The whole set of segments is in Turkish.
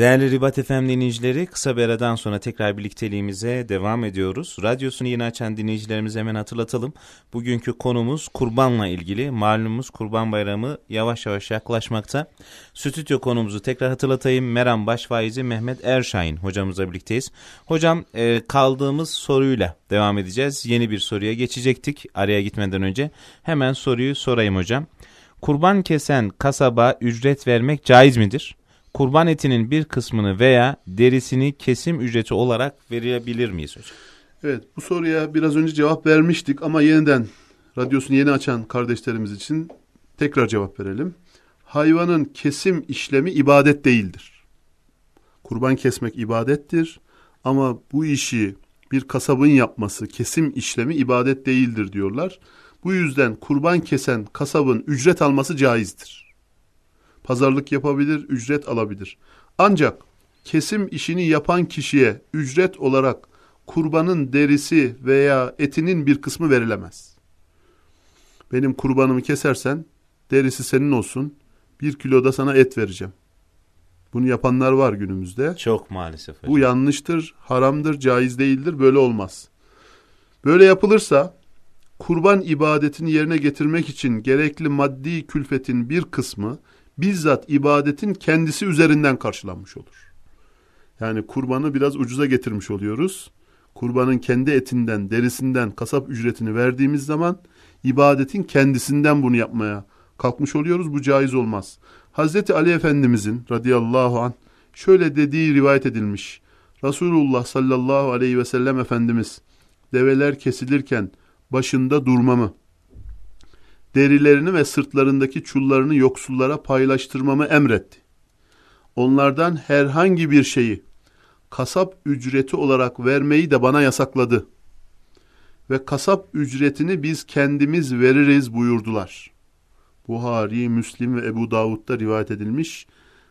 Değerli Ribat FM dinleyicileri kısa bir aradan sonra tekrar birlikteliğimize devam ediyoruz. Radyosunu yeni açan dinleyicilerimize hemen hatırlatalım. Bugünkü konumuz kurbanla ilgili. Malumumuz kurban bayramı yavaş yavaş yaklaşmakta. Stüdyo konumuzu tekrar hatırlatayım. Meram Başvaizi Mehmet Erşahin hocamızla birlikteyiz. Hocam e, kaldığımız soruyla devam edeceğiz. Yeni bir soruya geçecektik araya gitmeden önce. Hemen soruyu sorayım hocam. Kurban kesen kasaba ücret vermek caiz midir? kurban etinin bir kısmını veya derisini kesim ücreti olarak verebilir miyiz hocam? Evet bu soruya biraz önce cevap vermiştik ama yeniden radyosunu yeni açan kardeşlerimiz için tekrar cevap verelim. Hayvanın kesim işlemi ibadet değildir. Kurban kesmek ibadettir ama bu işi bir kasabın yapması, kesim işlemi ibadet değildir diyorlar. Bu yüzden kurban kesen kasabın ücret alması caizdir hazırlık yapabilir, ücret alabilir. Ancak kesim işini yapan kişiye ücret olarak kurbanın derisi veya etinin bir kısmı verilemez. Benim kurbanımı kesersen derisi senin olsun. Bir kiloda sana et vereceğim. Bunu yapanlar var günümüzde. Çok maalesef. Hocam. Bu yanlıştır, haramdır, caiz değildir. Böyle olmaz. Böyle yapılırsa kurban ibadetini yerine getirmek için gerekli maddi külfetin bir kısmı bizzat ibadetin kendisi üzerinden karşılanmış olur. Yani kurbanı biraz ucuza getirmiş oluyoruz. Kurbanın kendi etinden, derisinden kasap ücretini verdiğimiz zaman ibadetin kendisinden bunu yapmaya kalkmış oluyoruz. Bu caiz olmaz. Hazreti Ali Efendimizin radıyallahu an şöyle dediği rivayet edilmiş. Resulullah sallallahu aleyhi ve sellem Efendimiz develer kesilirken başında durmamı derilerini ve sırtlarındaki çullarını yoksullara paylaştırmamı emretti. Onlardan herhangi bir şeyi kasap ücreti olarak vermeyi de bana yasakladı. Ve kasap ücretini biz kendimiz veririz buyurdular. Buhari, Müslim ve Ebu Davud'da rivayet edilmiş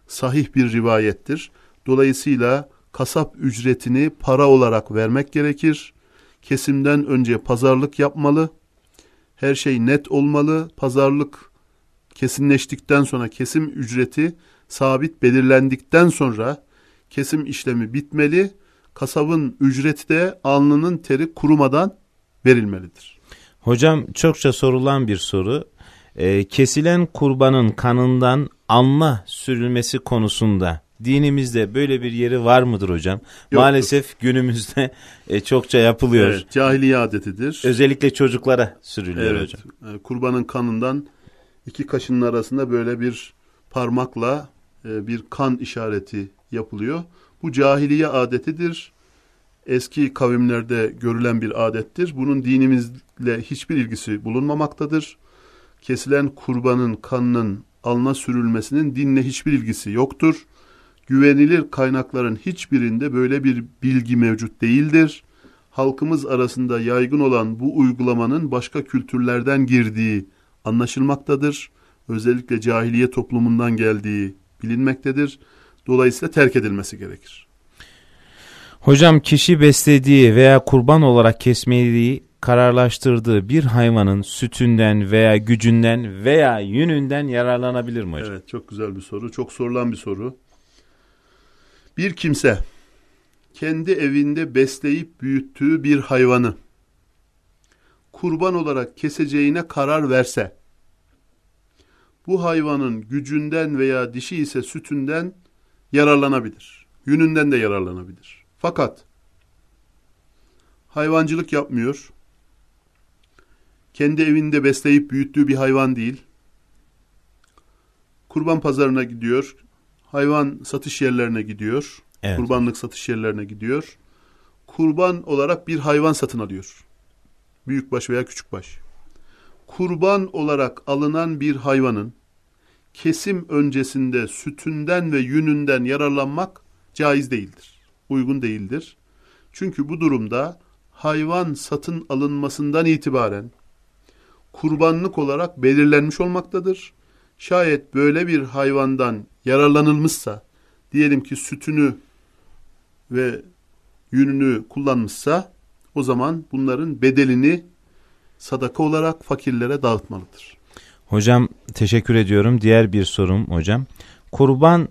sahih bir rivayettir. Dolayısıyla kasap ücretini para olarak vermek gerekir. Kesimden önce pazarlık yapmalı her şey net olmalı. Pazarlık kesinleştikten sonra kesim ücreti sabit belirlendikten sonra kesim işlemi bitmeli. Kasabın ücreti de alnının teri kurumadan verilmelidir. Hocam çokça sorulan bir soru. E, kesilen kurbanın kanından anla sürülmesi konusunda dinimizde böyle bir yeri var mıdır hocam? Yoktur. Maalesef günümüzde e, çokça yapılıyor. Evet, cahiliye adetidir. Özellikle çocuklara sürülüyor evet, hocam. E, kurbanın kanından iki kaşının arasında böyle bir parmakla e, bir kan işareti yapılıyor. Bu cahiliye adetidir. Eski kavimlerde görülen bir adettir. Bunun dinimizle hiçbir ilgisi bulunmamaktadır. Kesilen kurbanın kanının alna sürülmesinin dinle hiçbir ilgisi yoktur. Güvenilir kaynakların hiçbirinde böyle bir bilgi mevcut değildir. Halkımız arasında yaygın olan bu uygulamanın başka kültürlerden girdiği anlaşılmaktadır. Özellikle cahiliye toplumundan geldiği bilinmektedir. Dolayısıyla terk edilmesi gerekir. Hocam kişi beslediği veya kurban olarak kesmediği kararlaştırdığı bir hayvanın sütünden veya gücünden veya yününden yararlanabilir mi hocam? Evet çok güzel bir soru. Çok sorulan bir soru. Bir kimse kendi evinde besleyip büyüttüğü bir hayvanı kurban olarak keseceğine karar verse, bu hayvanın gücünden veya dişi ise sütünden yararlanabilir. Yününden de yararlanabilir. Fakat hayvancılık yapmıyor. Kendi evinde besleyip büyüttüğü bir hayvan değil. Kurban pazarına gidiyor, hayvan satış yerlerine gidiyor. Evet. Kurbanlık satış yerlerine gidiyor. Kurban olarak bir hayvan satın alıyor. büyük baş veya küçük baş. Kurban olarak alınan bir hayvanın kesim öncesinde sütünden ve yününden yararlanmak caiz değildir. Uygun değildir. Çünkü bu durumda hayvan satın alınmasından itibaren kurbanlık olarak belirlenmiş olmaktadır şayet böyle bir hayvandan yararlanılmışsa, diyelim ki sütünü ve yününü kullanmışsa, o zaman bunların bedelini sadaka olarak fakirlere dağıtmalıdır. Hocam teşekkür ediyorum. Diğer bir sorum hocam. Kurban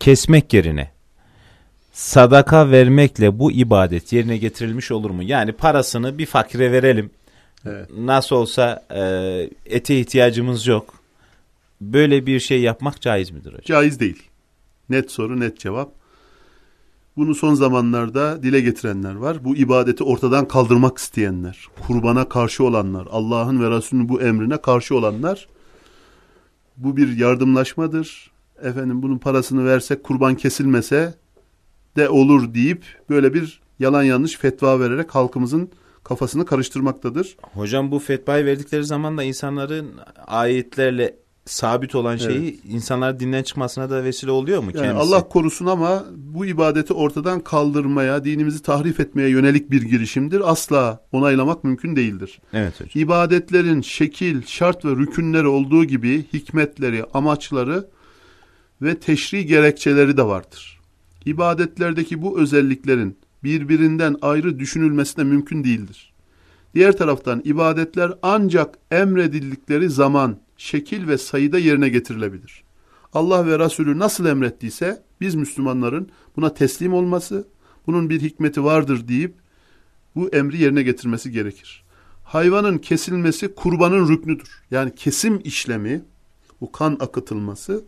kesmek yerine sadaka vermekle bu ibadet yerine getirilmiş olur mu? Yani parasını bir fakire verelim. Evet. Nasıl olsa e, ete ihtiyacımız yok böyle bir şey yapmak caiz midir hocam? Caiz değil. Net soru, net cevap. Bunu son zamanlarda dile getirenler var. Bu ibadeti ortadan kaldırmak isteyenler, kurbana karşı olanlar, Allah'ın ve Resulünün bu emrine karşı olanlar bu bir yardımlaşmadır. Efendim bunun parasını versek kurban kesilmese de olur deyip böyle bir yalan yanlış fetva vererek halkımızın kafasını karıştırmaktadır. Hocam bu fetvayı verdikleri zaman da insanların ayetlerle sabit olan şeyi evet. insanlar dinden çıkmasına da vesile oluyor mu yani Allah korusun ama bu ibadeti ortadan kaldırmaya, dinimizi tahrif etmeye yönelik bir girişimdir. Asla onaylamak mümkün değildir. Evet hocam. İbadetlerin şekil, şart ve rükünleri olduğu gibi hikmetleri, amaçları ve teşri gerekçeleri de vardır. İbadetlerdeki bu özelliklerin birbirinden ayrı düşünülmesine mümkün değildir. Diğer taraftan ibadetler ancak emredildikleri zaman şekil ve sayıda yerine getirilebilir. Allah ve Resulü nasıl emrettiyse biz Müslümanların buna teslim olması, bunun bir hikmeti vardır deyip bu emri yerine getirmesi gerekir. Hayvanın kesilmesi kurbanın rüknüdür. Yani kesim işlemi, bu kan akıtılması,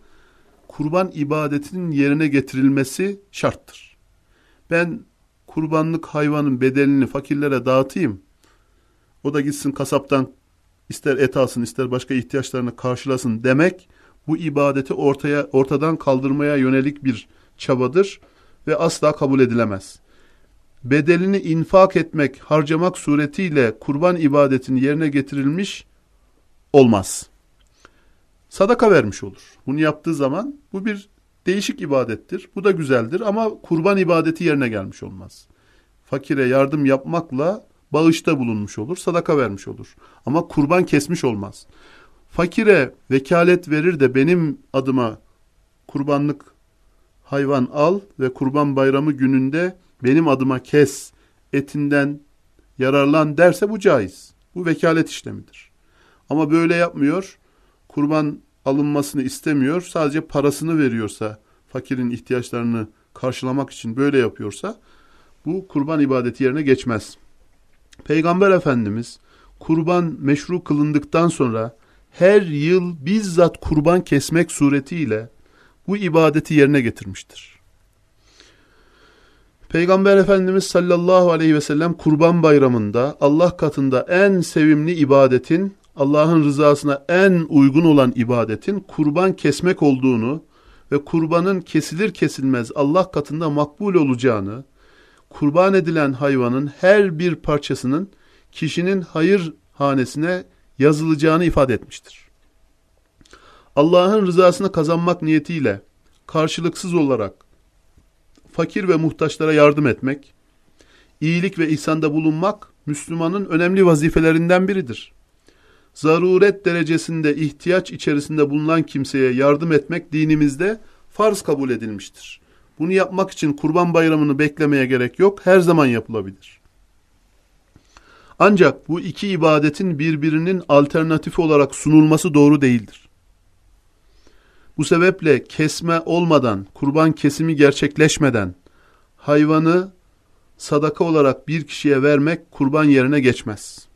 kurban ibadetinin yerine getirilmesi şarttır. Ben kurbanlık hayvanın bedelini fakirlere dağıtayım, o da gitsin kasaptan ister et alsın ister başka ihtiyaçlarını karşılasın demek bu ibadeti ortaya ortadan kaldırmaya yönelik bir çabadır ve asla kabul edilemez. Bedelini infak etmek, harcamak suretiyle kurban ibadetini yerine getirilmiş olmaz. Sadaka vermiş olur. Bunu yaptığı zaman bu bir değişik ibadettir. Bu da güzeldir ama kurban ibadeti yerine gelmiş olmaz. Fakire yardım yapmakla bağışta bulunmuş olur, sadaka vermiş olur. Ama kurban kesmiş olmaz. Fakire vekalet verir de benim adıma kurbanlık hayvan al ve kurban bayramı gününde benim adıma kes etinden yararlan derse bu caiz. Bu vekalet işlemidir. Ama böyle yapmıyor, kurban alınmasını istemiyor, sadece parasını veriyorsa, fakirin ihtiyaçlarını karşılamak için böyle yapıyorsa, bu kurban ibadeti yerine geçmez.'' Peygamber Efendimiz kurban meşru kılındıktan sonra her yıl bizzat kurban kesmek suretiyle bu ibadeti yerine getirmiştir. Peygamber Efendimiz sallallahu aleyhi ve sellem kurban bayramında Allah katında en sevimli ibadetin, Allah'ın rızasına en uygun olan ibadetin kurban kesmek olduğunu ve kurbanın kesilir kesilmez Allah katında makbul olacağını, kurban edilen hayvanın her bir parçasının kişinin hayır hanesine yazılacağını ifade etmiştir. Allah'ın rızasını kazanmak niyetiyle karşılıksız olarak fakir ve muhtaçlara yardım etmek, iyilik ve ihsanda bulunmak Müslümanın önemli vazifelerinden biridir. Zaruret derecesinde ihtiyaç içerisinde bulunan kimseye yardım etmek dinimizde farz kabul edilmiştir. Bunu yapmak için kurban bayramını beklemeye gerek yok. Her zaman yapılabilir. Ancak bu iki ibadetin birbirinin alternatifi olarak sunulması doğru değildir. Bu sebeple kesme olmadan, kurban kesimi gerçekleşmeden hayvanı sadaka olarak bir kişiye vermek kurban yerine geçmez.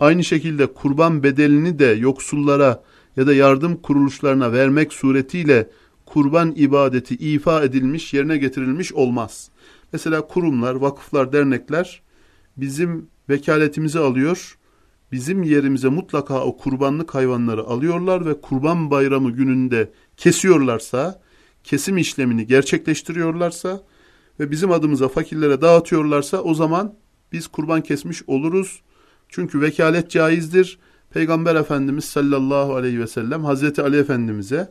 Aynı şekilde kurban bedelini de yoksullara ya da yardım kuruluşlarına vermek suretiyle kurban ibadeti ifa edilmiş, yerine getirilmiş olmaz. Mesela kurumlar, vakıflar, dernekler bizim vekaletimizi alıyor. Bizim yerimize mutlaka o kurbanlık hayvanları alıyorlar ve kurban bayramı gününde kesiyorlarsa, kesim işlemini gerçekleştiriyorlarsa ve bizim adımıza fakirlere dağıtıyorlarsa o zaman biz kurban kesmiş oluruz. Çünkü vekalet caizdir. Peygamber Efendimiz sallallahu aleyhi ve sellem Hazreti Ali Efendimiz'e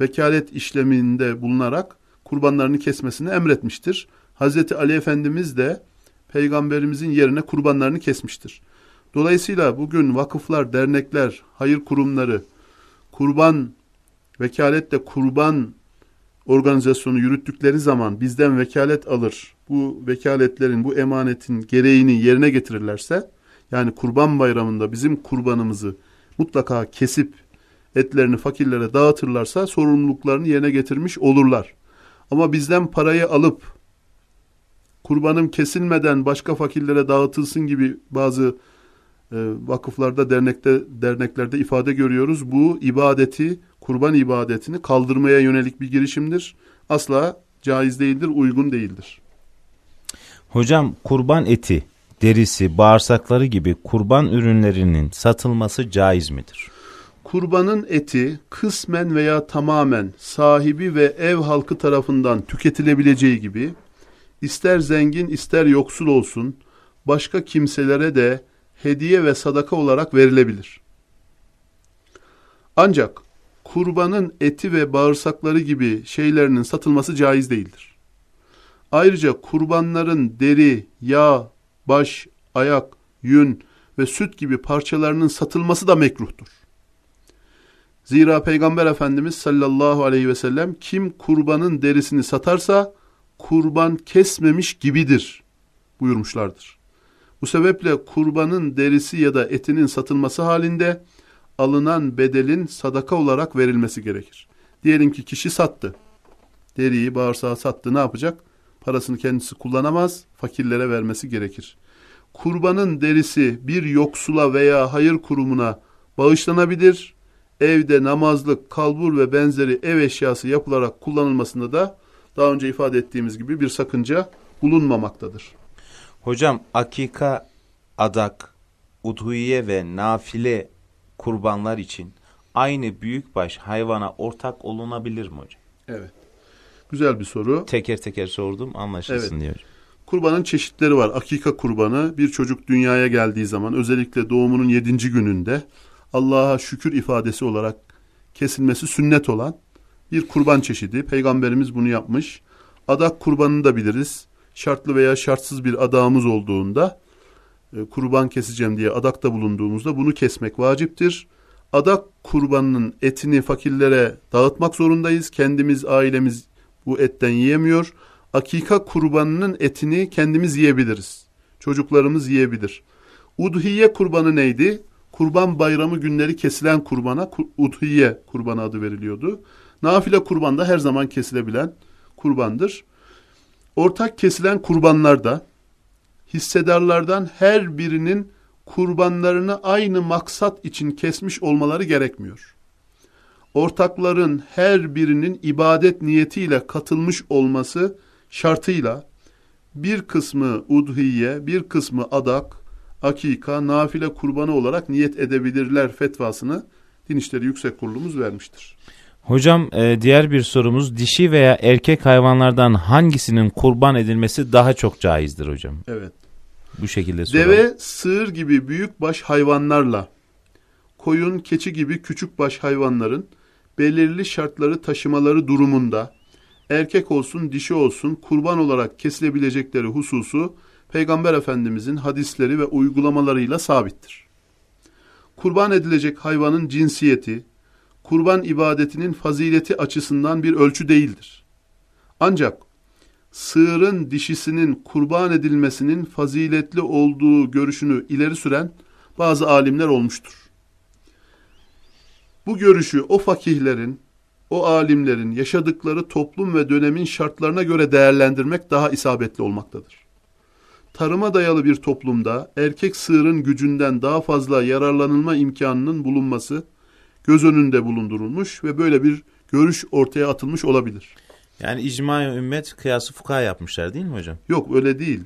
vekalet işleminde bulunarak kurbanlarını kesmesini emretmiştir. Hazreti Ali Efendimiz de peygamberimizin yerine kurbanlarını kesmiştir. Dolayısıyla bugün vakıflar, dernekler, hayır kurumları kurban vekaletle kurban organizasyonu yürüttükleri zaman bizden vekalet alır. Bu vekaletlerin, bu emanetin gereğini yerine getirirlerse yani kurban bayramında bizim kurbanımızı mutlaka kesip etlerini fakirlere dağıtırlarsa sorumluluklarını yerine getirmiş olurlar. Ama bizden parayı alıp kurbanım kesilmeden başka fakirlere dağıtılsın gibi bazı e, vakıflarda, dernekte, derneklerde ifade görüyoruz. Bu ibadeti, kurban ibadetini kaldırmaya yönelik bir girişimdir. Asla caiz değildir, uygun değildir. Hocam kurban eti, derisi, bağırsakları gibi kurban ürünlerinin satılması caiz midir? kurbanın eti kısmen veya tamamen sahibi ve ev halkı tarafından tüketilebileceği gibi ister zengin ister yoksul olsun başka kimselere de hediye ve sadaka olarak verilebilir. Ancak kurbanın eti ve bağırsakları gibi şeylerinin satılması caiz değildir. Ayrıca kurbanların deri, yağ, baş, ayak, yün ve süt gibi parçalarının satılması da mekruhtur. Zira Peygamber Efendimiz sallallahu aleyhi ve sellem kim kurbanın derisini satarsa kurban kesmemiş gibidir buyurmuşlardır. Bu sebeple kurbanın derisi ya da etinin satılması halinde alınan bedelin sadaka olarak verilmesi gerekir. Diyelim ki kişi sattı. Deriyi bağırsağı sattı ne yapacak? Parasını kendisi kullanamaz, fakirlere vermesi gerekir. Kurbanın derisi bir yoksula veya hayır kurumuna bağışlanabilir evde namazlık, kalbur ve benzeri ev eşyası yapılarak kullanılmasında da daha önce ifade ettiğimiz gibi bir sakınca bulunmamaktadır. Hocam akika, adak, udhuye ve nafile kurbanlar için aynı büyükbaş hayvana ortak olunabilir mi hocam? Evet. Güzel bir soru. Teker teker sordum anlaşılsın evet. diyor. Kurbanın çeşitleri var. Akika kurbanı bir çocuk dünyaya geldiği zaman özellikle doğumunun yedinci gününde Allah'a şükür ifadesi olarak kesilmesi sünnet olan bir kurban çeşidi. Peygamberimiz bunu yapmış. Adak kurbanını da biliriz. Şartlı veya şartsız bir adağımız olduğunda e, kurban keseceğim diye adakta bulunduğumuzda bunu kesmek vaciptir. Adak kurbanının etini fakirlere dağıtmak zorundayız. Kendimiz, ailemiz bu etten yiyemiyor. Akika kurbanının etini kendimiz yiyebiliriz. Çocuklarımız yiyebilir. Udhiye kurbanı neydi? kurban bayramı günleri kesilen kurbana kur, uthiye kurbanı adı veriliyordu. Nafile kurban da her zaman kesilebilen kurbandır. Ortak kesilen kurbanlarda hissedarlardan her birinin kurbanlarını aynı maksat için kesmiş olmaları gerekmiyor. Ortakların her birinin ibadet niyetiyle katılmış olması şartıyla bir kısmı udhiye, bir kısmı adak, akika, nafile kurbanı olarak niyet edebilirler fetvasını Din İşleri Yüksek Kurulumuz vermiştir. Hocam e, diğer bir sorumuz dişi veya erkek hayvanlardan hangisinin kurban edilmesi daha çok caizdir hocam? Evet. Bu şekilde soralım. Deve, sığır gibi büyük baş hayvanlarla koyun, keçi gibi küçük baş hayvanların belirli şartları taşımaları durumunda erkek olsun, dişi olsun kurban olarak kesilebilecekleri hususu Peygamber Efendimizin hadisleri ve uygulamalarıyla sabittir. Kurban edilecek hayvanın cinsiyeti, kurban ibadetinin fazileti açısından bir ölçü değildir. Ancak sığırın dişisinin kurban edilmesinin faziletli olduğu görüşünü ileri süren bazı alimler olmuştur. Bu görüşü o fakihlerin, o alimlerin yaşadıkları toplum ve dönemin şartlarına göre değerlendirmek daha isabetli olmaktadır tarıma dayalı bir toplumda erkek sığırın gücünden daha fazla yararlanılma imkanının bulunması göz önünde bulundurulmuş ve böyle bir görüş ortaya atılmış olabilir. Yani icma ümmet kıyası fuka yapmışlar değil mi hocam? Yok öyle değil.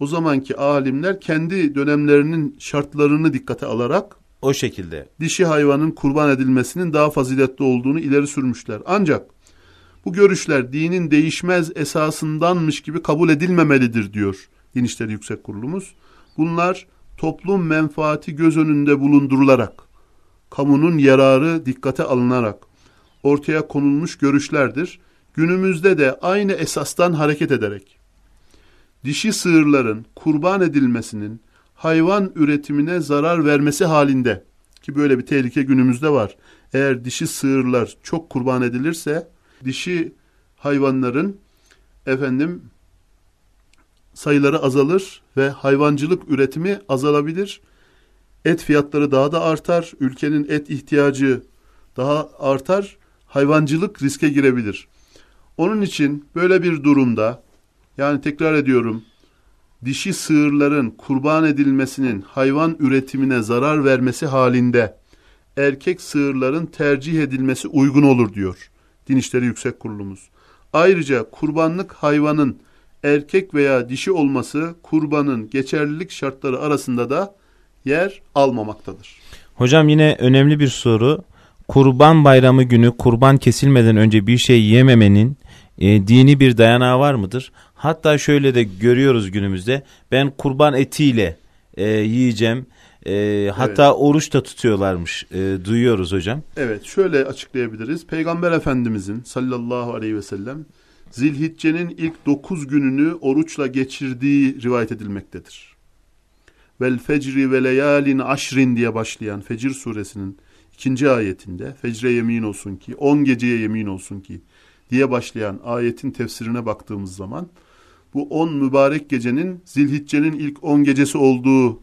O zamanki alimler kendi dönemlerinin şartlarını dikkate alarak o şekilde dişi hayvanın kurban edilmesinin daha faziletli olduğunu ileri sürmüşler. Ancak bu görüşler dinin değişmez esasındanmış gibi kabul edilmemelidir diyor Din İşleri Yüksek Kurulumuz. Bunlar toplum menfaati göz önünde bulundurularak, kamunun yararı dikkate alınarak ortaya konulmuş görüşlerdir. Günümüzde de aynı esastan hareket ederek dişi sığırların kurban edilmesinin hayvan üretimine zarar vermesi halinde ki böyle bir tehlike günümüzde var. Eğer dişi sığırlar çok kurban edilirse dişi hayvanların efendim sayıları azalır ve hayvancılık üretimi azalabilir. Et fiyatları daha da artar, ülkenin et ihtiyacı daha artar, hayvancılık riske girebilir. Onun için böyle bir durumda yani tekrar ediyorum dişi sığırların kurban edilmesinin hayvan üretimine zarar vermesi halinde erkek sığırların tercih edilmesi uygun olur diyor Din İşleri Yüksek Kurulumuz. Ayrıca kurbanlık hayvanın erkek veya dişi olması kurbanın geçerlilik şartları arasında da yer almamaktadır. Hocam yine önemli bir soru. Kurban bayramı günü kurban kesilmeden önce bir şey yememenin e, dini bir dayanağı var mıdır? Hatta şöyle de görüyoruz günümüzde ben kurban etiyle e, yiyeceğim. E, hatta evet. oruç da tutuyorlarmış e, duyuyoruz hocam. Evet şöyle açıklayabiliriz. Peygamber Efendimizin sallallahu aleyhi ve sellem Zilhicce'nin ilk dokuz gününü oruçla geçirdiği rivayet edilmektedir. Vel fecri ve leyalin aşrin diye başlayan Fecir suresinin ikinci ayetinde fecre yemin olsun ki, on geceye yemin olsun ki diye başlayan ayetin tefsirine baktığımız zaman bu on mübarek gecenin Zilhicce'nin ilk on gecesi olduğu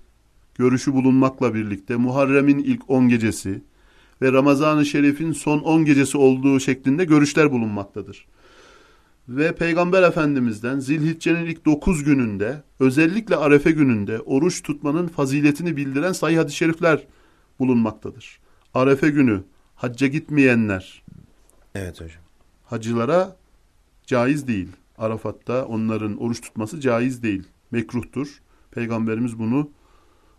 görüşü bulunmakla birlikte Muharrem'in ilk on gecesi ve Ramazan-ı Şerif'in son on gecesi olduğu şeklinde görüşler bulunmaktadır ve Peygamber Efendimiz'den Zilhicce'nin ilk 9 gününde özellikle Arefe gününde oruç tutmanın faziletini bildiren sayı hadis-i şerifler bulunmaktadır. Arefe günü hacca gitmeyenler. Evet hocam. Hacılara caiz değil. Arafat'ta onların oruç tutması caiz değil. Mekruhtur. Peygamberimiz bunu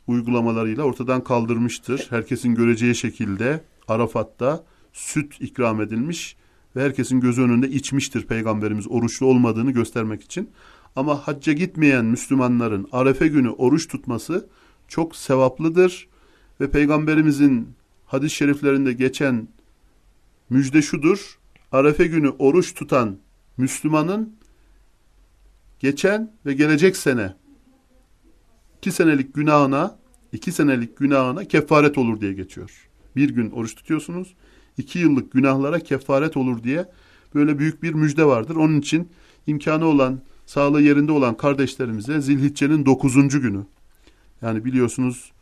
uygulamalarıyla ortadan kaldırmıştır. Herkesin göreceği şekilde Arafat'ta süt ikram edilmiş ve herkesin gözü önünde içmiştir peygamberimiz oruçlu olmadığını göstermek için. Ama hacca gitmeyen Müslümanların arefe günü oruç tutması çok sevaplıdır ve peygamberimizin hadis-i şeriflerinde geçen müjde şudur. Arefe günü oruç tutan Müslümanın geçen ve gelecek sene iki senelik günahına iki senelik günahına kefaret olur diye geçiyor. Bir gün oruç tutuyorsunuz iki yıllık günahlara kefaret olur diye böyle büyük bir müjde vardır. Onun için imkanı olan, sağlığı yerinde olan kardeşlerimize Zilhicce'nin dokuzuncu günü. Yani biliyorsunuz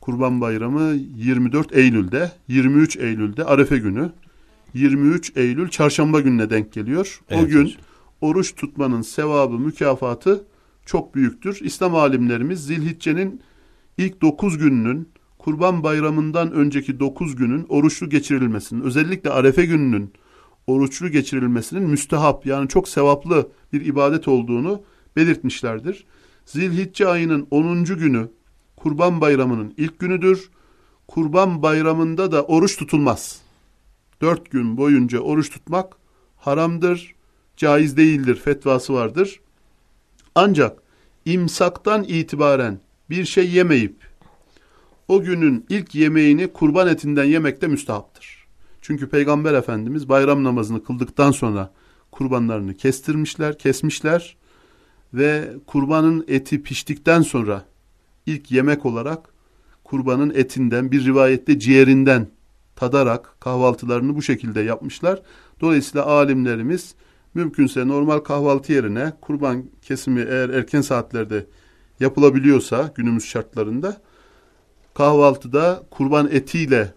Kurban Bayramı 24 Eylül'de, 23 Eylül'de Arefe günü, 23 Eylül Çarşamba gününe denk geliyor. Evet, o gün oruç tutmanın sevabı, mükafatı çok büyüktür. İslam alimlerimiz Zilhicce'nin ilk 9 gününün Kurban Bayramı'ndan önceki 9 günün oruçlu geçirilmesinin, özellikle Arefe gününün oruçlu geçirilmesinin müstehap yani çok sevaplı bir ibadet olduğunu belirtmişlerdir. Zilhicce ayının 10. günü Kurban Bayramı'nın ilk günüdür. Kurban Bayramı'nda da oruç tutulmaz. 4 gün boyunca oruç tutmak haramdır, caiz değildir fetvası vardır. Ancak imsaktan itibaren bir şey yemeyip o günün ilk yemeğini kurban etinden yemek de müstahaptır. Çünkü Peygamber Efendimiz bayram namazını kıldıktan sonra kurbanlarını kestirmişler, kesmişler ve kurbanın eti piştikten sonra ilk yemek olarak kurbanın etinden bir rivayette ciğerinden tadarak kahvaltılarını bu şekilde yapmışlar. Dolayısıyla alimlerimiz mümkünse normal kahvaltı yerine kurban kesimi eğer erken saatlerde yapılabiliyorsa günümüz şartlarında kahvaltıda kurban etiyle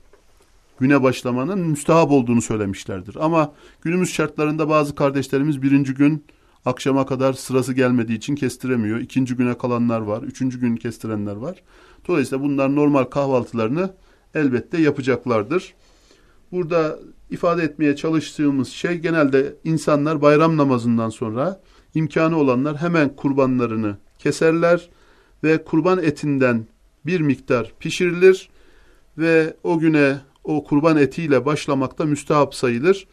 güne başlamanın müstahap olduğunu söylemişlerdir. Ama günümüz şartlarında bazı kardeşlerimiz birinci gün akşama kadar sırası gelmediği için kestiremiyor. İkinci güne kalanlar var, üçüncü gün kestirenler var. Dolayısıyla bunlar normal kahvaltılarını elbette yapacaklardır. Burada ifade etmeye çalıştığımız şey genelde insanlar bayram namazından sonra imkanı olanlar hemen kurbanlarını keserler ve kurban etinden bir miktar pişirilir ve o güne o kurban etiyle başlamakta müstehap sayılır.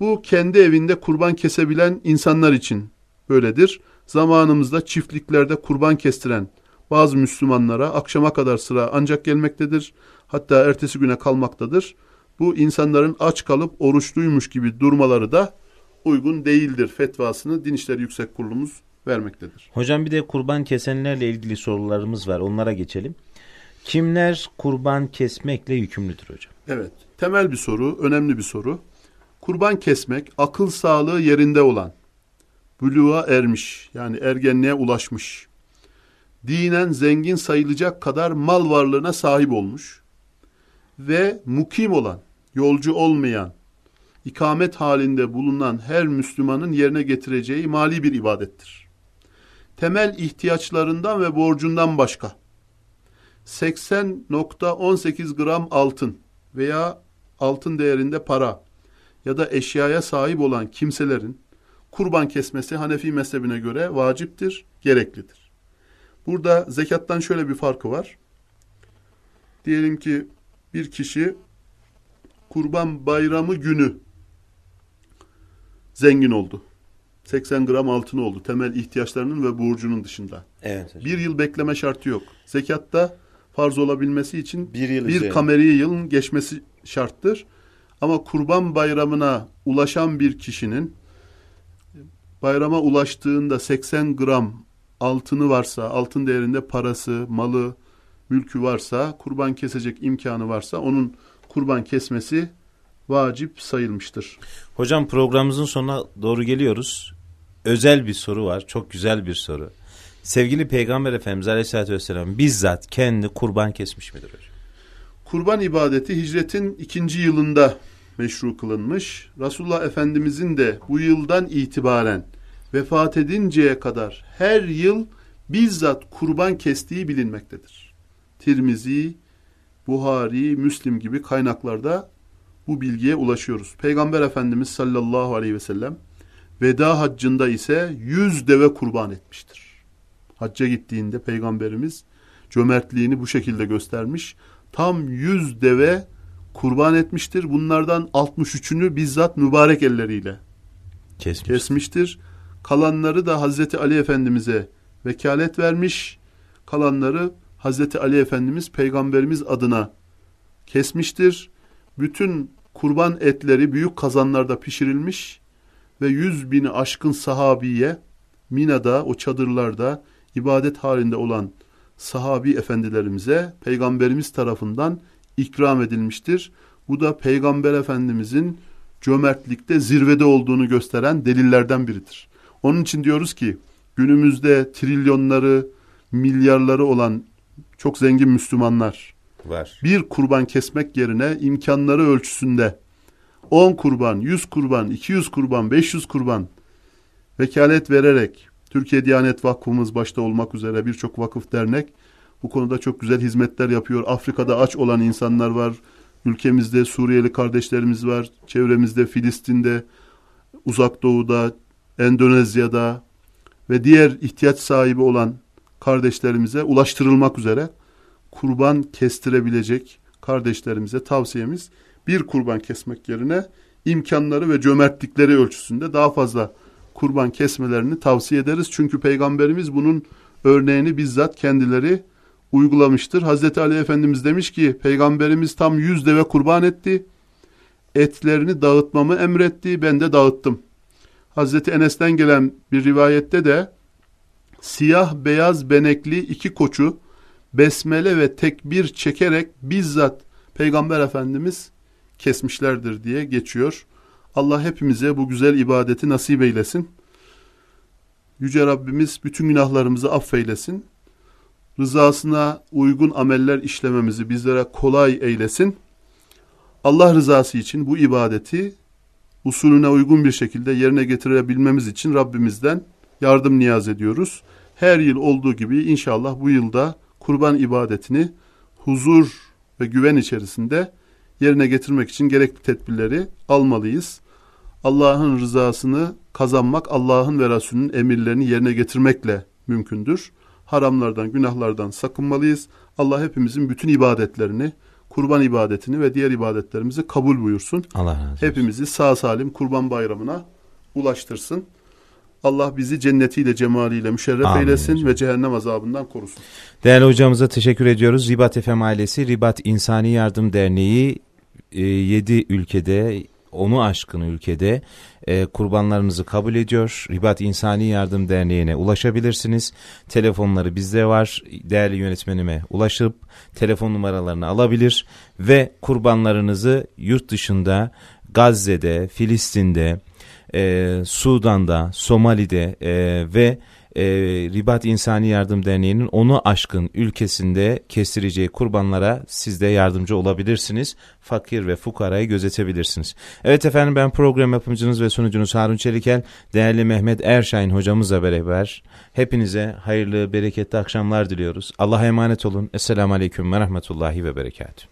Bu kendi evinde kurban kesebilen insanlar için böyledir. Zamanımızda çiftliklerde kurban kestiren bazı Müslümanlara akşama kadar sıra ancak gelmektedir. Hatta ertesi güne kalmaktadır. Bu insanların aç kalıp oruçluymuş gibi durmaları da uygun değildir fetvasını Din İşleri Yüksek Kurulumuz vermektedir. Hocam bir de kurban kesenlerle ilgili sorularımız var. Onlara geçelim. Kimler kurban kesmekle yükümlüdür hocam? Evet. Temel bir soru, önemli bir soru. Kurban kesmek akıl sağlığı yerinde olan, buluğa ermiş yani ergenliğe ulaşmış, dinen zengin sayılacak kadar mal varlığına sahip olmuş ve mukim olan, yolcu olmayan, ikamet halinde bulunan her Müslümanın yerine getireceği mali bir ibadettir. Temel ihtiyaçlarından ve borcundan başka 80.18 gram altın veya altın değerinde para ya da eşyaya sahip olan kimselerin kurban kesmesi Hanefi mezhebine göre vaciptir, gereklidir. Burada zekattan şöyle bir farkı var. Diyelim ki bir kişi kurban bayramı günü zengin oldu. 80 gram altın oldu temel ihtiyaçlarının ve borcunun dışında. Evet. Hocam. Bir yıl bekleme şartı yok. Zekatta farz olabilmesi için bir, yıl bir kameri yılın geçmesi şarttır. Ama kurban bayramına ulaşan bir kişinin bayrama ulaştığında 80 gram altını varsa, altın değerinde parası, malı, mülkü varsa, kurban kesecek imkanı varsa onun kurban kesmesi vacip sayılmıştır. Hocam programımızın sonuna doğru geliyoruz. Özel bir soru var. Çok güzel bir soru sevgili Peygamber Efendimiz Aleyhisselatü Vesselam bizzat kendi kurban kesmiş midir hocam? Kurban ibadeti hicretin ikinci yılında meşru kılınmış. Resulullah Efendimizin de bu yıldan itibaren vefat edinceye kadar her yıl bizzat kurban kestiği bilinmektedir. Tirmizi, Buhari, Müslim gibi kaynaklarda bu bilgiye ulaşıyoruz. Peygamber Efendimiz sallallahu aleyhi ve sellem veda haccında ise yüz deve kurban etmiştir. Hacca gittiğinde peygamberimiz cömertliğini bu şekilde göstermiş. Tam 100 deve kurban etmiştir. Bunlardan 63'ünü bizzat mübarek elleriyle Kesmiş. kesmiştir. Kalanları da Hazreti Ali Efendimiz'e vekalet vermiş. Kalanları Hazreti Ali Efendimiz peygamberimiz adına kesmiştir. Bütün kurban etleri büyük kazanlarda pişirilmiş ve yüz bini aşkın sahabiye Mina'da o çadırlarda ibadet halinde olan sahabi efendilerimize peygamberimiz tarafından ikram edilmiştir. Bu da peygamber efendimizin cömertlikte zirvede olduğunu gösteren delillerden biridir. Onun için diyoruz ki günümüzde trilyonları, milyarları olan çok zengin Müslümanlar var. Bir kurban kesmek yerine imkanları ölçüsünde 10 kurban, 100 kurban, 200 kurban, 500 kurban vekalet vererek Türkiye Diyanet Vakfımız başta olmak üzere birçok vakıf dernek bu konuda çok güzel hizmetler yapıyor. Afrika'da aç olan insanlar var. Ülkemizde Suriyeli kardeşlerimiz var. Çevremizde Filistin'de, Uzak Doğu'da, Endonezya'da ve diğer ihtiyaç sahibi olan kardeşlerimize ulaştırılmak üzere kurban kestirebilecek kardeşlerimize tavsiyemiz bir kurban kesmek yerine imkanları ve cömertlikleri ölçüsünde daha fazla kurban kesmelerini tavsiye ederiz. Çünkü Peygamberimiz bunun örneğini bizzat kendileri uygulamıştır. Hazreti Ali Efendimiz demiş ki Peygamberimiz tam yüz deve kurban etti. Etlerini dağıtmamı emretti. Ben de dağıttım. Hazreti Enes'ten gelen bir rivayette de siyah beyaz benekli iki koçu besmele ve tekbir çekerek bizzat Peygamber Efendimiz kesmişlerdir diye geçiyor. Allah hepimize bu güzel ibadeti nasip eylesin. Yüce Rabbimiz bütün günahlarımızı affeylesin. Rızasına uygun ameller işlememizi bizlere kolay eylesin. Allah rızası için bu ibadeti usulüne uygun bir şekilde yerine getirebilmemiz için Rabbimizden yardım niyaz ediyoruz. Her yıl olduğu gibi inşallah bu yılda kurban ibadetini huzur ve güven içerisinde yerine getirmek için gerekli tedbirleri almalıyız. Allah'ın rızasını kazanmak, Allah'ın ve Resulünün emirlerini yerine getirmekle mümkündür. Haramlardan, günahlardan sakınmalıyız. Allah hepimizin bütün ibadetlerini, kurban ibadetini ve diğer ibadetlerimizi kabul buyursun. Allah razı olsun. Hepimizi sağ salim kurban bayramına ulaştırsın. Allah bizi cennetiyle, cemaliyle müşerref Amin eylesin hocam. ve cehennem azabından korusun. Değerli hocamıza teşekkür ediyoruz. Ribat FM ailesi, Ribat İnsani Yardım Derneği 7 e, ülkede onu aşkın ülkede e, kurbanlarınızı kabul ediyor. Ribat İnsani Yardım Derneği'ne ulaşabilirsiniz. Telefonları bizde var. Değerli yönetmenime ulaşıp telefon numaralarını alabilir ve kurbanlarınızı yurt dışında Gazze'de, Filistin'de, e, Sudan'da, Somali'de e, ve e, Ribat İnsani Yardım Derneği'nin onu aşkın ülkesinde kestireceği kurbanlara siz de yardımcı olabilirsiniz. Fakir ve fukarayı gözetebilirsiniz. Evet efendim ben program yapımcınız ve sunucunuz Harun Çelikel, değerli Mehmet Erşahin hocamızla beraber hepinize hayırlı, bereketli akşamlar diliyoruz. Allah'a emanet olun. Esselamu Aleyküm ve Rahmetullahi ve Berekatuhu.